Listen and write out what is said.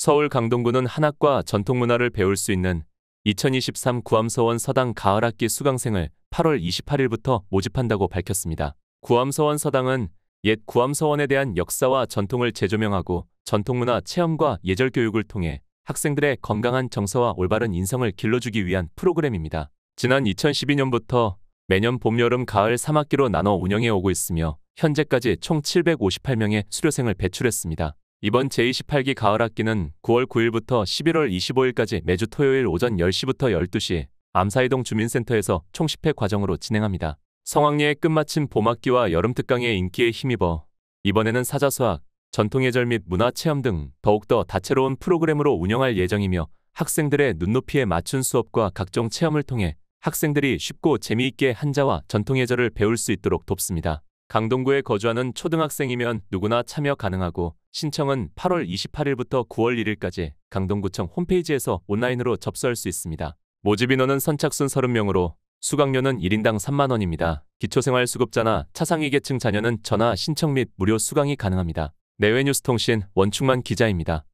서울 강동구는 한학과 전통문화를 배울 수 있는 2023 구암서원 서당 가을학기 수강생을 8월 28일부터 모집한다고 밝혔습니다. 구암서원 서당은 옛 구암서원에 대한 역사와 전통을 재조명하고 전통문화 체험과 예절 교육을 통해 학생들의 건강한 정서와 올바른 인성을 길러주기 위한 프로그램입니다. 지난 2012년부터 매년 봄, 여름, 가을 3학기로 나눠 운영해 오고 있으며 현재까지 총 758명의 수료생을 배출했습니다. 이번 제28기 가을 학기는 9월 9일부터 11월 25일까지 매주 토요일 오전 10시부터 12시 암사이동 주민센터에서 총 10회 과정으로 진행합니다. 성황리에 끝마친 봄학기와 여름특강의 인기에 힘입어 이번에는 사자수학, 전통예절 및 문화체험 등 더욱더 다채로운 프로그램으로 운영할 예정이며 학생들의 눈높이에 맞춘 수업과 각종 체험을 통해 학생들이 쉽고 재미있게 한자와 전통예절을 배울 수 있도록 돕습니다. 강동구에 거주하는 초등학생이면 누구나 참여 가능하고 신청은 8월 28일부터 음. 9월 1일까지 강동구청 홈페이지에서 온라인으로 접수할 수 있습니다. 모집 인원은 선착순 30명으로 수강료는 1인당 3만원입니다. 기초생활수급자나 차상위계층 자녀는 전화 신청 및 무료 수강이 가능합니다. 내외뉴스통신 원충만 기자입니다.